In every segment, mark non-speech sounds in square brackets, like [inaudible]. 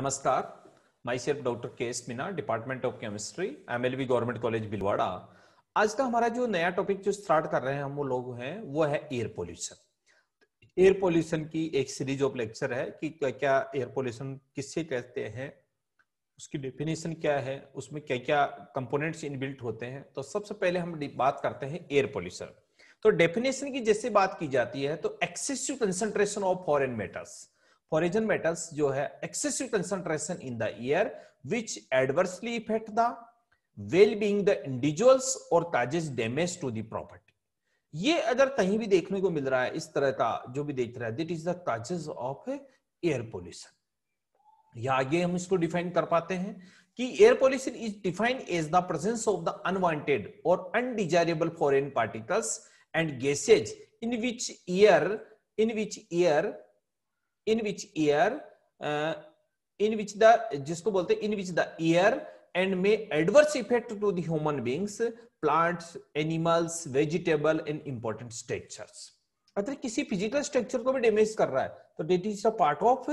Namaskar. Myself doctor K S Meena department of chemistry M L government college बिलवाड़ा आज का हमारा जो नया टॉपिक जो स्टार्ट कर रहे हैं हम वो लोग हैं वो है एयर पोल्यूशन एयर पोल्यूशन की एक सीरीज ऑफ लेक्चर है कि क्या क्या एयर पोल्यूशन किससे कहते हैं उसकी डेफिनेशन क्या है उसमें क्या क्या कंपोनेंट्स इनबिल्ट होते हैं तो सबसे पहले हम बात करते हैं एयर पोल्यूशन तो डेफिनेशन की जैसे बात की जाती है तो excessive concentration of foreign matters Foreign metals जो है excessive concentration in the air which adversely effect the well being the individuals और causes damage to the property ये अगर कहीं भी देखने को मिल रहा है इस तरह का जो भी देख रहा है दिट इज दाजेज ऑफ एयर पोल्यूशन या आगे हम इसको डिफाइन कर पाते हैं कि air pollution is defined as the presence of the unwanted और undesirable foreign particles and gases in which air in which air in which air in which the जिसको बोलते in which the air and may adverse effect to the human beings plants animals vegetable and important structure अतः किसी physical structure को भी damage कर रहा है तो that is a part of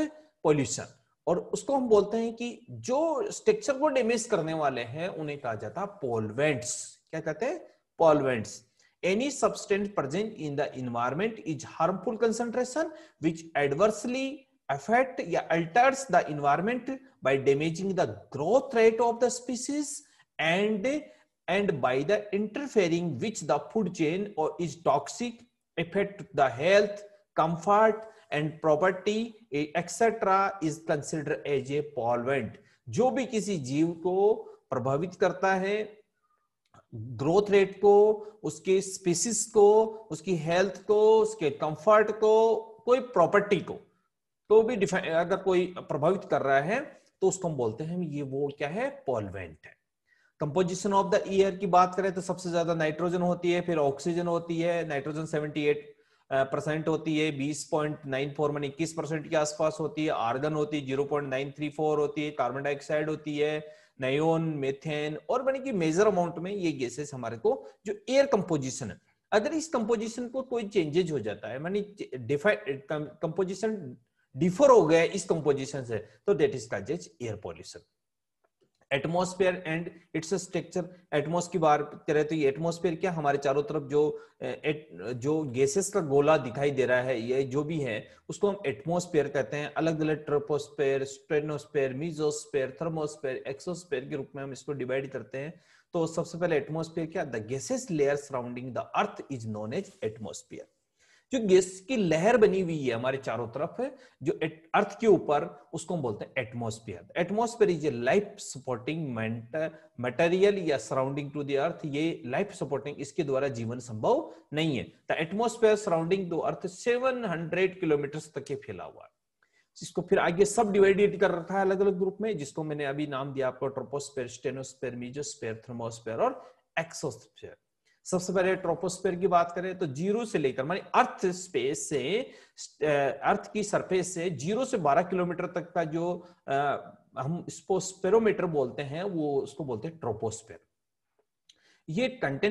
pollution और उसको हम बोलते हैं कि जो स्ट्रक्चर को डेमेज करने वाले हैं उन्हें कहा जाता है पोलवेंट्स क्या कहते हैं पोलवेंट्स any substance present in the environment is harmful concentration which adversely affect or alters the environment by damaging the growth rate of the species and and by the interfering which the food chain or is toxic affect the health comfort and property etc is considered as a pollutant जो भी किसी जीव को प्रभावित करता है growth rate को उसके स्पीसीस को उसकी हेल्थ को उसके कंफर्ट को कोई प्रॉपर्टी को तो भी अगर कोई प्रभावित कर रहा है तो उसको हम बोलते हैं ये वो क्या है पॉलवेंट है कंपोजिशन ऑफ द ईयर की बात करें तो सबसे ज्यादा नाइट्रोजन होती है फिर ऑक्सीजन होती है नाइट्रोजन 78 परसेंट होती है 20.94 मानी इक्कीस परसेंट के आसपास होती है आर्गन होती है फोर होती है कार्बन डाइऑक्साइड होती है नयोन मेथेन और मानी कि मेजर अमाउंट में ये गैसेस हमारे को जो एयर कंपोजिशन है अगर इस कंपोजिशन को कोई चेंजेज हो जाता है मानी कंपोजिशन डिफर हो गया इस कंपोजिशन से तो that is called air pollution atmosphere and its structure atmos की बार करें तो ये एटमोस्फेयर क्या हमारे चारों तरफ जो एट, जो गैसेस का गोला दिखाई दे रहा है ये जो भी है उसको हम एटमोस्फेयर कहते हैं अलग अलग troposphere stratosphere mesosphere thermosphere exosphere के रूप में हम इसको डिवाइड करते हैं तो सबसे पहले एटमोस्फेयर क्या the gases layer surrounding the earth is known as atmosphere जो गैस की लहर बनी हुई है हमारे चारों तरफ है जो अर्थ के ऊपर उसको हम बोलते हैं atmosphere atmosphere is a life supporting material या सराउंडिंग टू अर्थ ये लाइफ सपोर्टिंग इसके द्वारा जीवन संभव नहीं है द एटमोस्फेयर सराउंडिंग दो अर्थ हंड्रेड किलोमीटर तक फैला हुआ है इसको फिर आगे सब डिवाइडेड कर रखा है अलग अलग ग्रुप में जिसको मैंने अभी नाम दिया आपको ट्रोपोस्पेयर स्टेनोस्पेयर मीजोस्पेयर थर्मोस्पेयर और एक्सोस्फेयर सबसे पहले ट्रोपोस्फेयर की बात करें तो जीरो से लेकर मानी अर्थ स्पेस से अर्थ की सरफेस से जीरो से बारह किलोमीटर तक का जो आ, हम स्पोस्पेरोमीटर बोलते हैं वो उसको बोलते हैं ट्रोपोस्फेयर ये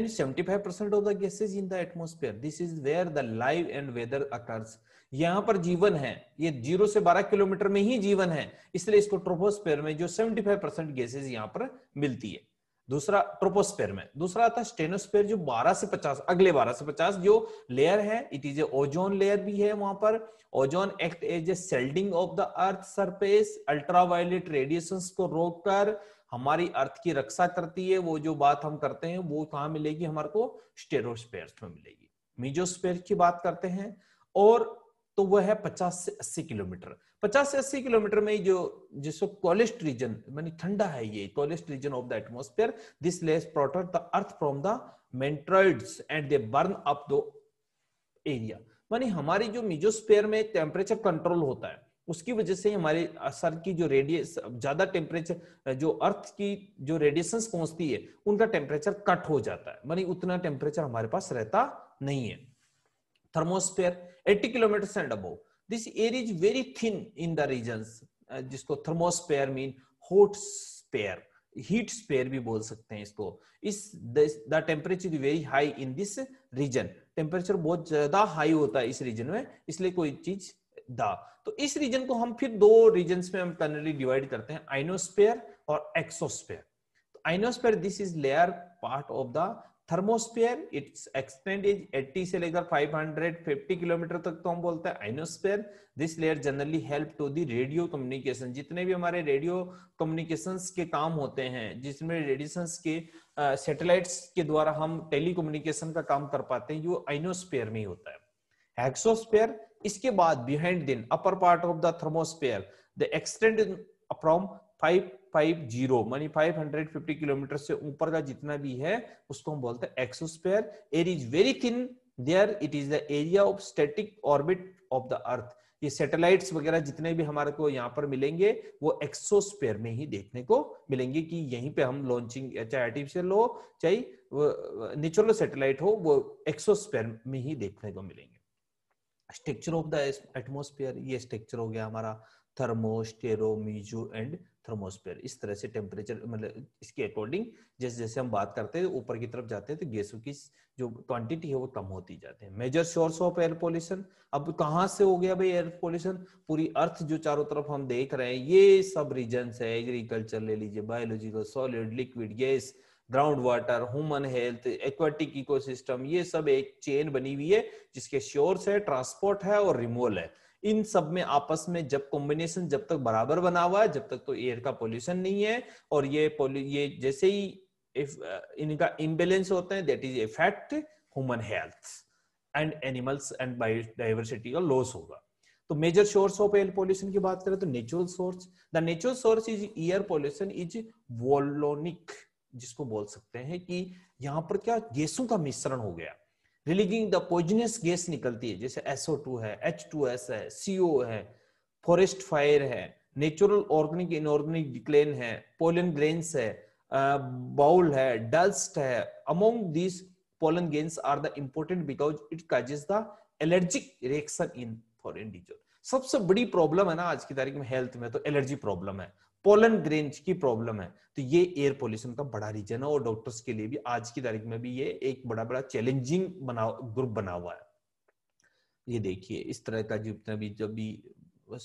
seventy five percent of the gases in the atmosphere this is where the live and weather occurs यहाँ पर जीवन है ये जीरो से बारह किलोमीटर में ही जीवन है इसलिए इसको ट्रोपोस्फेयर में जो सेवेंटी फाइव परसेंट गैसेज यहां पर मिलती है दूसरा ट्रोपोस्पेयर में दूसरा आता है स्टेनोस्फेयर जो 12 से 50 अगले 12 से 50 जो लेयर है it is a ozone layer भी है वहां पर ozone act as a shielding of the earth surface ultraviolet radiation को रोककर हमारी अर्थ की रक्षा करती है वो जो बात हम करते हैं वो कहा मिलेगी हमारे को स्टेरोस्पेयर में मिलेगी मीजोस्पेयर की बात करते हैं और तो वह है पचास से अस्सी किलोमीटर 50 से 80 किलोमीटर में जो जिसको कॉलेस्ट रीजन मानी ठंडा है ये coldest region of the atmosphere this less protect the earth from the meteoroids and they burn up the area मानी हमारी जो मिजोस्फेयर में टेम्परेचर कंट्रोल होता है उसकी वजह से हमारे सर की जो रेडियस ज्यादा टेम्परेचर जो अर्थ की जो रेडिएशन पहुंचती है उनका टेम्परेचर कट हो जाता है मानी उतना टेम्परेचर हमारे पास रहता नहीं है thermosphere 80 kilometre and above this air is very thin in the regions uh, जिसको thermosphere mean hot sphere heat sphere भी बोल सकते हैं इसको इस the temperature is very high in this region temperature बहुत ज्यादा हाई होता है इस रीजन में इसलिए कोई चीज द तो इस रीजन को हम फिर दो रीजन में हम टनली डिवाइड करते हैं आइनोस्पेयर और exosphere ionosphere this is layer part of the thermosphere its extend is 80 से लेकर 550 किलोमीटर तक तो हम बोलते हैं ionosphere this layer generally help to the radio communication जितने भी हमारे रेडियो कम्युनिकेशन के काम होते हैं जिसमें रेडिएशन के सैटेलाइट्स uh, के द्वारा हम टेली का काम कर पाते हैं ये आइनोस्फेयर में ही होता है हेक्सोस्फेयर इसके बाद बिहाइंड दिन upper part of the thermosphere the extend from five 550 मानी फाइव किलोमीटर से ऊपर का जितना भी है उसको हम बोलते हैं exosphere air is very thin there it is the area of static orbit of the earth ये सैटेलाइट्स वगैरह जितने भी हमारे को यहाँ पर मिलेंगे वो एक्सोस्पेयर में ही देखने को मिलेंगे कि यहीं पे हम लॉन्चिंग चाहे आर्टिफिशियल हो चाहे नेचुरल सैटेलाइट हो वो एक्सोस्पेयर में ही देखने को मिलेंगे स्ट्रक्चर ऑफ द एटमोस्फेयर ये स्ट्रक्चर हो गया हमारा thermo strato meso and thermosphere इस तरह से टेम्परेचर मतलब इसके अकॉर्डिंग जैसे जैसे हम बात करते हैं ऊपर की तरफ जाते हैं तो गैसों की जो क्वांटिटी है वो कम होती जाती है major source of air pollution अब कहाँ से हो गया भाई एयर पोल्यूशन पूरी अर्थ जो चारों तरफ हम देख रहे हैं ये सब रीजन है एग्रीकल्चर ले लीजिए biological solid liquid gas ground water human health aquatic ecosystem ये सब एक चेन बनी हुई है जिसके श्योर्स है ट्रांसपोर्ट है और रिमोल है इन सब में आपस में जब कॉम्बिनेशन जब तक बराबर बना हुआ है जब तक तो एयर का पोल्यूशन नहीं है और ये ये जैसे ही इफ, इनका इम्बेलेंस होते हैं that is effect human health and animals and biodiversity का लॉस होगा तो major source of air pollution की बात करें तो natural source the natural source is air pollution is volcanic जिसको बोल सकते हैं कि यहाँ पर क्या गैसों का मिश्रण हो गया रिलीजिंग द पॉइजनस गैस निकलती है जैसे एसओ टू है एच टू एस है सीओ है फॉरेस्ट फायर है नेचुरल ऑर्गेनिक इनऑर्गेनिक डिक्लेन है पोलन ग्रेन्स है बाउल है डस्ट है among this pollen grains are the important because it causes the allergic reaction in for individual सबसे बड़ी प्रॉब्लम है ना आज की तारीख में हेल्थ में तो एलर्जी प्रॉब्लम है पोलन ग्रेन की प्रॉब्लम है तो ये एयर पोल्यूशन का बड़ा रीजन है और डॉक्टर्स के लिए भी आज की तारीख में भी ये एक बड़ा बड़ा चैलेंजिंग बना ग्रुप बना हुआ है ये देखिए इस तरह का जितना भी जब भी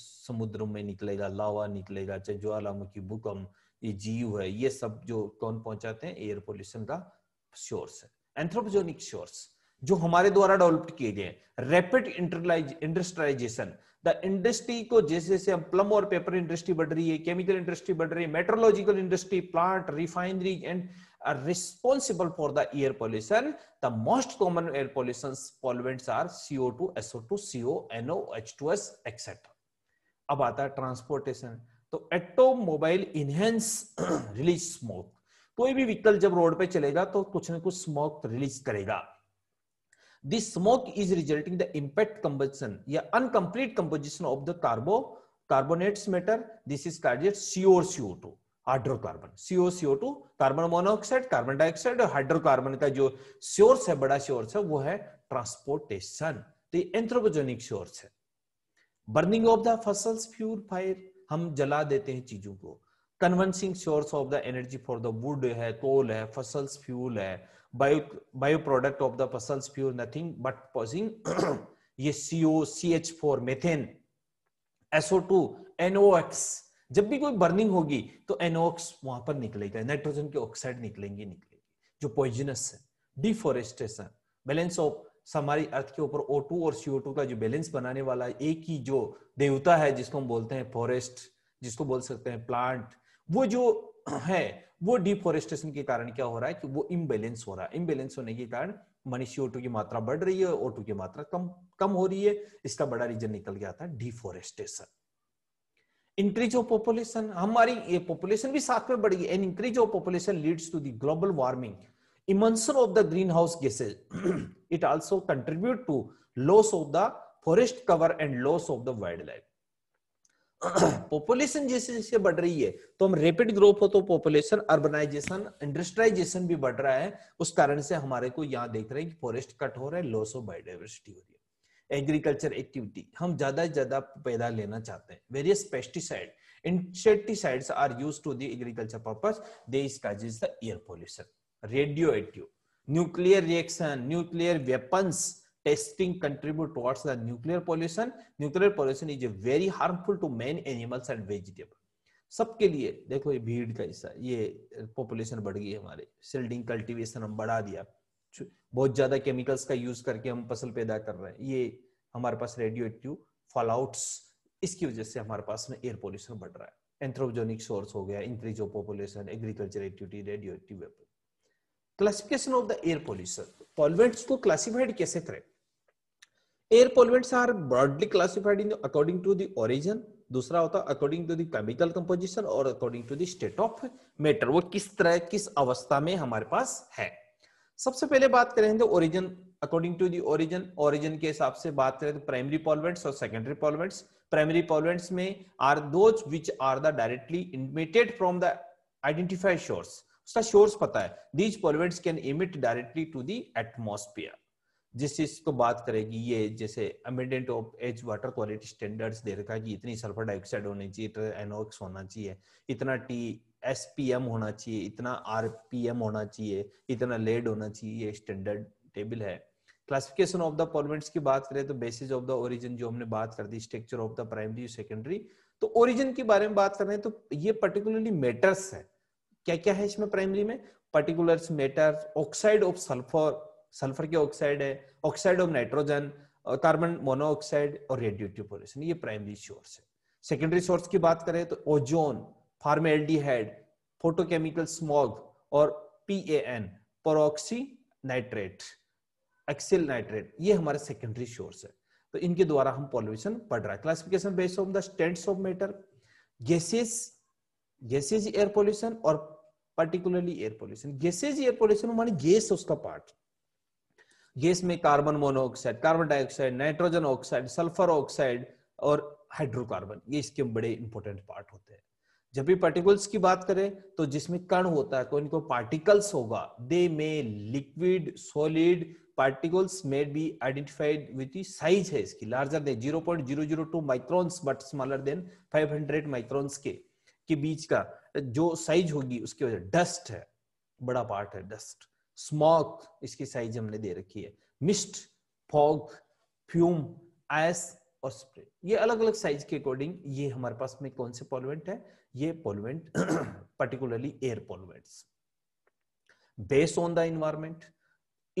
समुद्र में निकलेगा लावा निकलेगा चाहे ज्वालामुखी भूकंप ये जीव है ये सब जो कौन पहुंचाते हैं एयर पोल्यूशन का सोर्स है एंथ्रोपोजोनिक सोर्स जो हमारे द्वारा डेवलप किए गए रैपिड इंडस्ट्रियलाइजेशन द इंडस्ट्री को जैसे जैसे हम प्लम और पेपर इंडस्ट्री बढ़ रही है केमिकल इंडस्ट्री बढ़ रही है metallurgical industry plant refinery and responsible for the air pollution the most common air pollution most are CO two SO two CO NO H two S etcetera अब आता है transportation तो एटोमोबाइल इनहेंस रिलीज स्मोक कोई भी vehicle जब road पे चलेगा तो कुछ ना कुछ स्मोक रिलीज करेगा the smoke is resulting the impact combustion या incomplete composition of the carbo carbonates matter this is called as CO CO2 hydrocarbon CO CO two carbon monoxide carbon dioxide और hydrocarbon का जो source है बड़ा source है वो है transportation तो ये एंथ्रोपोजेनिक सोर्स है burning of the fossils fuel fire हम जला देते हैं चीजों को conventional source of the energy for the wood है कोल है फसल्स फ्यूल है bio bio product of the fossil fuel nothing but causing [clears throat] ये CO, CH4, methane SO2, NOx जब भी कोई बर्निंग होगी तो NOx वहां पर निकलेगा नाइट्रोजन के ऑक्साइड निकलेंगे निकलेंगे जो पॉइजनस है डिफोरेस्टेशन बैलेंस ऑफ हमारी अर्थ के ऊपर O2 और CO2 का जो बैलेंस बनाने वाला है एक ही जो देवता है जिसको हम बोलते हैं फॉरेस्ट जिसको बोल सकते हैं प्लांट वो जो [clears throat] है वो डिफोरेस्टेशन के कारण क्या हो रहा है कि वो इम्बेलेंस हो रहा है इम्बेलेंस होने के कारण मनीषी ओटू की मात्रा बढ़ रही है ओटो की मात्रा कम कम हो रही है इसका बड़ा रीजन निकल गया था डिफोरेस्टेशन इंक्रीज ऑफ पॉपुलेशन हमारी ये पॉपुलेशन भी साथ में बढ़ गई and increase of population leads to the global warming emission of the green house gases it also contribute to loss of the forest cover and loss of the wild life population [clears throat] जैसे जैसे बढ़ रही है तो हम rapid growth हो तो population urbanisation industrialisation भी बढ़ रहा है उस कारण से हमारे को यहाँ देख रहे हैं कि फॉरेस्ट कट हो रहा है लॉस ऑफ बायोडाइवर्सिटी हो रही है एग्रीकल्चर एक्टिविटी हम ज्यादा ज्यादा पैदा लेना चाहते हैं various pesticide insecticides are used to the agriculture purpose this causes the air pollution radioactive nuclear reaction nuclear weapons testing contribute towards the nuclear pollution nuclear pollution is very harmful to man animals and vegetable सबके लिए देखो ये भीड़ का हिस्सा ये population बढ़ गई हमारे सील्डिंग कल्टीवेशन हम बढ़ा दिया बहुत ज्यादा केमिकल्स का यूज करके हम फसल पैदा कर रहे हैं ये हमारे पास रेडियो एक्टिव फॉलआउट्स इसकी वजह से हमारे पास में एयर पोल्यूशन बढ़ रहा है एंथ्रोजोनिक सोर्स हो गया increase of population agriculture activity radio active classification of the air pollution pollutants को क्लासिफाइड कैसे करें air pollutants are broadly classified in according to the origin दूसरा होता according to the chemical composition और according to the state of matter वो किस तरह किस अवस्था में हमारे पास है सबसे पहले बात करें तो origin according to the origin origin के हिसाब से बात करें तो प्राइमरी पॉलवेंट्स और सेकेंडरी पॉलवेंट्स प्राइमरी पॉलवेंट्स में are those which are the directly emitted from the identified source उसका शोर्स पता है these pollutants can emit directly to the atmosphere जिस चीज को बात करेगी ये जैसे amendment of as water quality standards दे रखा है कि इतनी सल्फर डाइऑक्साइड होनी चाहिए एनोक्स होना चाहिए इतना टी एस पी एम होना चाहिए इतना आर पी एम होना चाहिए इतना लेड होना चाहिए ये स्टैंडर्ड टेबल है क्लासिफिकेशन ऑफ द पॉल्यूमेंट्स की बात करें तो बेसिस ऑफ द ओरिजिन जो हमने बात कर दी structure of the primary secondary तो ओरिजिन के बारे में बात कर रहे हैं तो ये पर्टिकुलरली मेटर्स है क्या क्या है इसमें प्राइमरी में particulate matter oxide of sulphur sulphur की ऑक्साइड है oxide of nitrogen carbon monoxide और रेडियोटिव पोल्यूशन ये प्राइमरी सोर्स है सेकेंडरी सोर्स की बात करें तो ओजोन फार्मेल्डिहाइड फोटोकेमिकल स्मॉग और an peroxy nitrate acyl nitrate ये हमारे सेकेंडरी सोर्स है तो इनके द्वारा हम पॉल्यूशन पढ़ रहा है classification based on the stands of matter gases gases air pollution और particularly air pollution gases air pollution हमारी गैस उसका पार्ट गैस में carbon monoxide carbon dioxide nitrogen oxide sulphur oxide और हाइड्रोकार्बन ये इसके बड़े इंपॉर्टेंट पार्ट होते हैं जब भी पार्टिकल्स की बात करें तो जिसमें कण होता है कोई इनको पार्टिकल्स होगा दे में liquid solid particles may be identified with size है इसकी zero to 0.002 but smaller than five hundred microns के के बीच का जो साइज होगी उसकी वजह डस्ट है बड़ा पार्ट है डस्ट स्मॉक इसकी साइज हमने दे रखी है मिस्ट फॉग फ्यूम आयस और स्प्रे ये अलग अलग साइज के अकॉर्डिंग ये हमारे पास में कौन से पॉल्यूएंट है ये pollutant particularly air pollutant based on the environment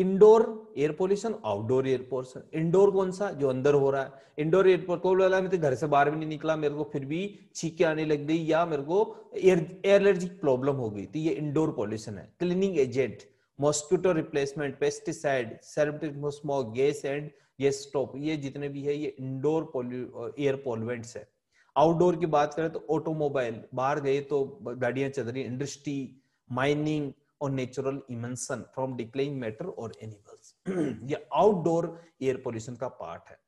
indoor air pollution outdoor air pollution indoor कौन सा जो अंदर हो रहा है इंडोर एयर पोल्यूशन तो घर से बाहर भी नहीं निकला मेरे को फिर भी छीके आने लग गई या मेरे को एयर एलर्जिक प्रॉब्लम हो गई तो ये इंडोर पॉल्यूशन है cleaning agent mosquito replacement pesticide smoke gas and ये स्टॉप ये जितने भी है ये इंडोर एयर पॉल्यूएंट्स है आउटडोर की बात करें तो ऑटोमोबाइल बाहर गए तो गाड़ियां चल रही इंडस्ट्री माइनिंग और natural emission from decaying matter और एनिमल्स [clears throat] ये आउटडोर एयर पोल्यूशन का पार्ट है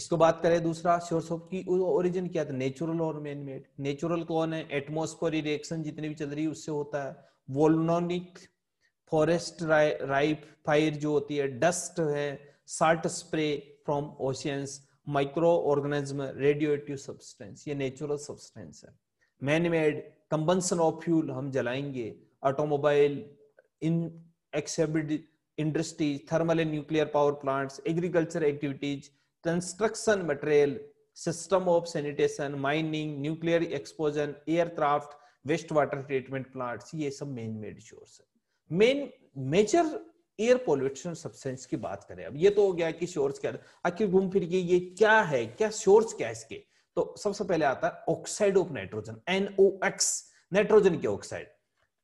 इसको बात करें दूसरा सोर्स ऑफ की ओरिजिन क्या था नेचुरल और मैन मेड नेचुरल कौन है एटमोस्फेयर रिएक्शन जितने भी चल रही है उससे होता है वोलोनिक फॉरेस्ट राइप फायर जो होती है डस्ट है salt spray from oceans micro organism radioactive substance ये नेचुरल सब्सटेंस है man made combustion of fuel हम जलाएंगे automobile in exhibit industries thermal and nuclear power plants agriculture activities construction material system of sanitation mining nuclear explosion aircraft waste water treatment plants ये सब man made sources है main major air pollution substance की बात करें अब ये तो हो गया कि शोर्स क्या आखिर घूम फिर के ये क्या है क्या शोर्स क्या है इसके तो सबसे पहले आता है oxide of nitrogen NO x nitrogen के oxide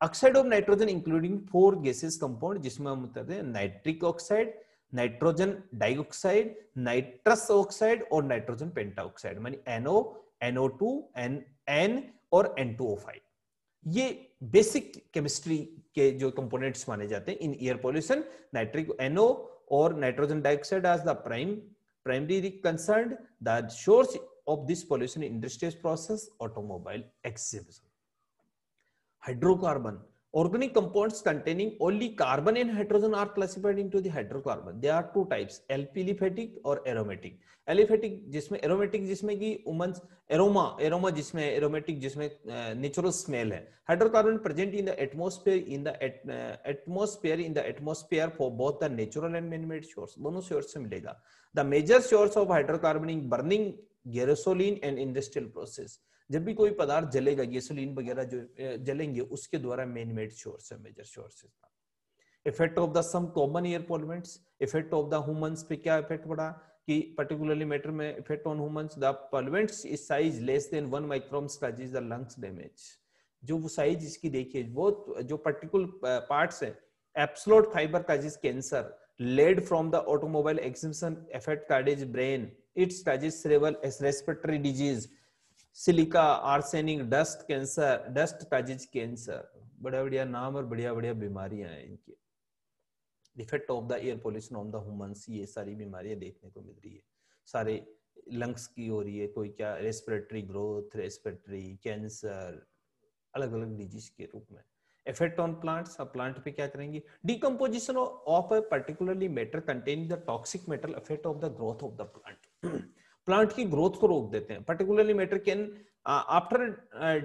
oxide of nitrogen including four gases compound जिसमें हम बताते हैं nitric oxide nitrogen dioxide nitrous oxide और नाइट्रोजन पेंटाऑक्साइड मानी NO NO two N N और एन टू ओ फाइव ये basic chemistry के जो कंपोनेंट्स माने जाते हैं in air pollution nitric NO और nitrogen dioxide as the prime primary concern the source of this pollution industrial process automobile exhibition hydrocarbon organic compounds containing only carbon and hydrogen are classified into the hydrocarbon there are two types aliphatic or aromatic aliphatic jisme aromatic jisme ki umans aroma aroma jisme aromatic jisme uh, natural smell hai hydrocarbon present in the atmosphere in the at, uh, atmosphere in the atmosphere for both the natural and man-made source dono source se milega the major source of hydrocarbon in burning gasoline and industrial process जब भी कोई पदार्थ जलेगा ये सोलिन वगैरह जो जलेंगे उसके द्वारा मेन मेड शोर से major source sources effect of the some common air pollutants effect of the humans पे क्या इफेक्ट पड़ा कि पर्टिकुलरली मैटर में effect on humans the pollutants is size less than 1 micron is the lungs damage जो वो size इसकी देखिए वो जो पर्टिकुलर पार्ट्स है absolute fiber is cancer lead from the automobile exemption affect cardiac brain it causes cerebral respiratory disease silica arsenic dust cancer dust pages cancer बढ़िया बढ़िया नाम और बढ़िया बढ़िया बीमारियां हैं इनकी effect of the air pollution on the humans ये सारी बीमारियां देखने को मिल रही है सारे लंग्स की हो रही है कोई क्या रेस्पिरेटरी ग्रोथ रेस्पिरेटरी कैंसर अलग अलग डिजीज के रूप में इफेक्ट ऑन प्लांट्स अब प्लांट पे क्या करेंगे decomposition of a particularly matter contain the toxic metal effect of the growth of the plant plant की ग्रोथ को रोक देते हैं particularly matter can after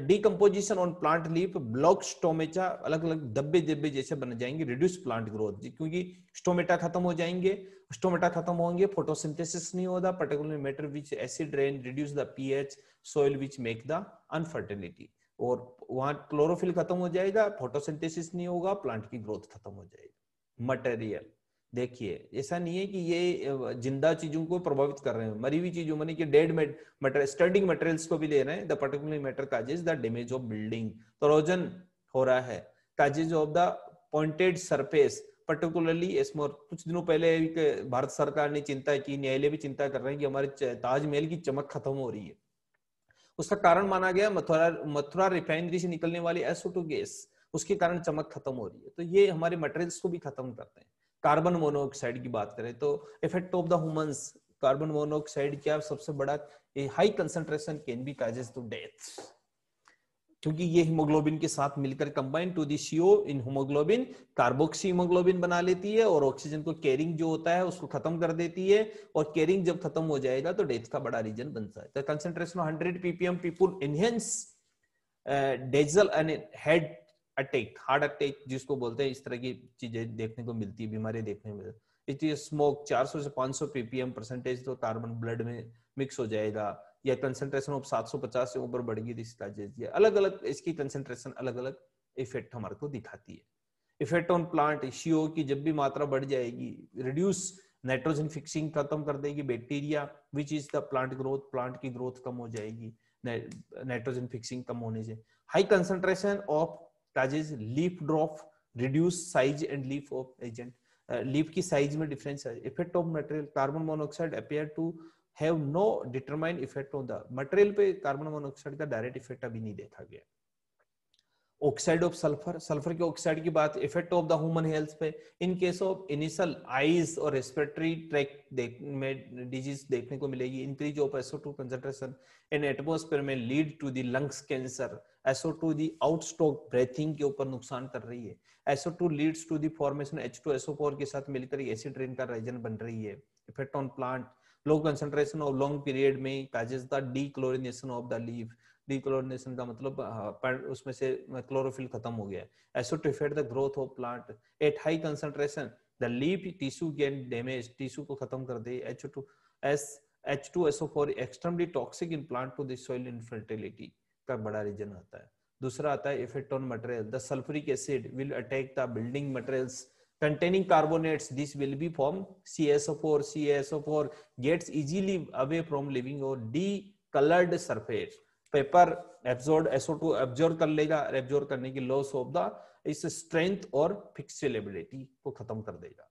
decomposition on plant leaf block block अलग अलग दब्बे दब्बे जैसे बन जाएंगे रिड्यूस प्लांट ग्रोथ क्योंकि स्टोमेटा खत्म हो जाएंगे स्टोमेटा खत्म होंगे फोटोसिंथेसिस नहीं होता particular matter which acid rain reduce the pH soil which make the unfertility और वहां क्लोरोफिल खत्म हो जाएगा फोटोसिंथेसिस नहीं होगा प्लांट की ग्रोथ खत्म हो जाएगी मटेरियल देखिए ऐसा नहीं है कि ये जिंदा चीजों को प्रभावित कर रहे हैं मरी हुई चीजों मानी कि डेड मटेरियल स्टडिंग मटेरियल्स को भी ले रहे हैं the particular matter causes the damage of building तरोजन हो रहा है causes of the pointed surface particularly इसमें कुछ दिनों पहले एक भारत सरकार ने चिंता की न्यायालय भी चिंता कर रहे हैं कि हमारे ताजमहल की चमक खत्म हो रही है उसका कारण माना गया मथुरा मथुरा रिफाइनरी से निकलने वाली एसोटो गैस उसके कारण चमक खत्म हो रही है तो ये हमारे मटेरियल्स को भी खत्म करते हैं कार्बन मोनोऑक्साइड की बात करें तो effect of the humans carbon monoxide क्या सबसे बड़ा high concentration can be causes to death क्योंकि ये हीमोग्लोबिन के साथ मिलकर combine to the CO in haemoglobin carboxy haemoglobin बना लेती है और ऑक्सीजन को कैरिंग जो होता है उसको खत्म कर देती है और कैरिंग जब खत्म हो जाएगा तो डेथ का बड़ा रीजन बनता है concentration of hundred ppm people enhance dazzle and head attack heart attack जिसको बोलते हैं इस तरह की चीजें देखने को मिलती है बीमारियां देखने को मिलती है इसलिए स्मोक 400 से 500 पीपीएम परसेंटेज तो कार्बन ब्लड में मिक्स हो जाएगा या कंसेंट्रेशन ऑफ 750 से ऊपर बढ़ गई तो अलग अलग इसकी कंसेंट्रेशन अलग अलग इफेक्ट हमारे को दिखाती है इफेक्ट ऑन प्लांट शीओ की जब भी मात्रा बढ़ जाएगी रिड्यूस नाइट्रोजन फिक्सिंग खत्म कर देगी bacteria which is the plant growth plant की ग्रोथ कम हो जाएगी नाइट्रोजन फिक्सिंग कम होने से high concentration of that is leaf drop reduced size and leaf of agent uh, leaf ki size mein difference hai effect of material carbon monoxide appear to have no determined effect on the material pe carbon monoxide ka direct effect abhi nahi dekha gaya oxide of sulphur sulphur के oxide की बात effect of the human health पे in case of initial eyes और respiratory tract में disease देखने को मिलेगी increase of SO two concentration in atmosphere में lead to the lungs cancer SO two the outstock breathing के ऊपर नुकसान कर रही है SO two leads to the formation H two SO four के साथ मिलकर एसिड रेन का रीजन बन रही है effect on plant low concentration of long period में causes the dechlorination of the leave dechlorination का मतलब हाँ, उसमें से क्लोरोफिल खत्म हो गया SO two effect the growth of plant at high concentration the leaf tissue gain damage tissue को खत्म कर दे H two S H two SO four extremely toxic in plant to this soil infertility का बड़ा reason आता है दूसरा आता है effect on material the sulphuric acid will attack the building materials containing carbonates this will be form C S gets easily away from living और discoloured surface paper absorbed SO two कर लेगा absorb करने की loss of the इस strength और fixability को खत्म कर देगा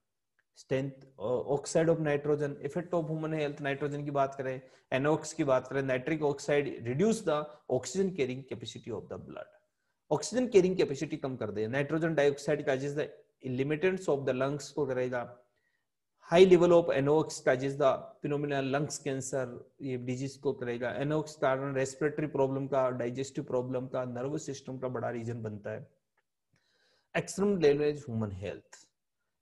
strength oxide of nitrogen effect of human health nitrogen की बात करें एनोक्स की बात करें nitric oxide reduce the oxygen carrying capacity of the blood oxygen carrying capacity कम कर दे nitrogen dioxide causes the limitance of the lungs को करेगा high level of NOx causes the phenomena lungs cancer ये disease को करेगा NOx कारण respiratory problem का डाइजेस्टिव प्रॉब्लम का नर्वस सिस्टम का बड़ा रीजन बनता है extreme damage human health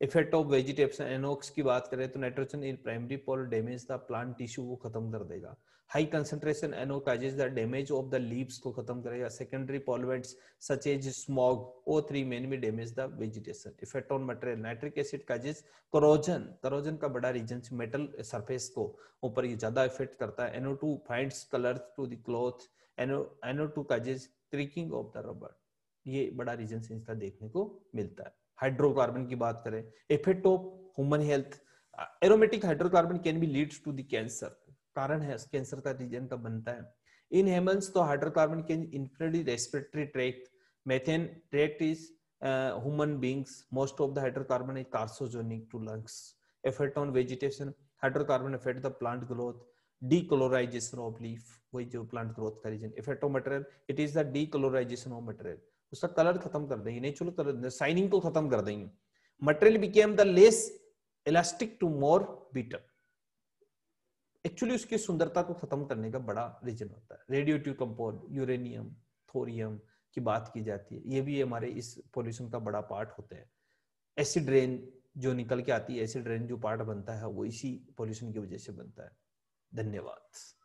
effect of vegetables NOx की बात करें तो nitrogen in primary pole damage the plant tissue को खत्म कर देगा high concentration NOx causes the damage of the leaves को खत्म करेगा secondary pollutants such as smog O three main में damage the vegetation effect on material nitric acid causes corrosion corrosion का बड़ा रीजन मेटल सरफेस को ऊपर ये ज्यादा इफेक्ट करता है NO two find colour to the cloth NO NO two causes cracking of the rubber ये बड़ा रीजन इसका देखने को मिलता है हाइड्रोकार्बन की बात करें effect of human health aromatic hydrocarbon can be leads to the cancer कारण है कैंसर का रीजन कब बनता है इन हेमल्स तो hydrocarbon can infrared respiratory tract methane tract is human beings most of the hydrocarbon is carcinogenic to lungs effect on vegetation hydrocarbon affect the plant growth decolourisation of leaf वही जो plant growth का reason effect of material it is the decolourisation of material उसका colour खत्म कर देंगे natural colour signing को खत्म कर देंगे material became the less elastic to more beater actually उसकी सुंदरता को खत्म करने का बड़ा रीजन होता है रेडियोटिव कंपाउंड यूरेनियम थोरियम की बात की जाती है ये भी हमारे इस पोल्यूशन का बड़ा पार्ट होता है एसिड रेन जो निकल के आती है एसिड रेन जो पार्ट बनता है वो इसी पोल्यूशन की वजह से बनता है धन्यवाद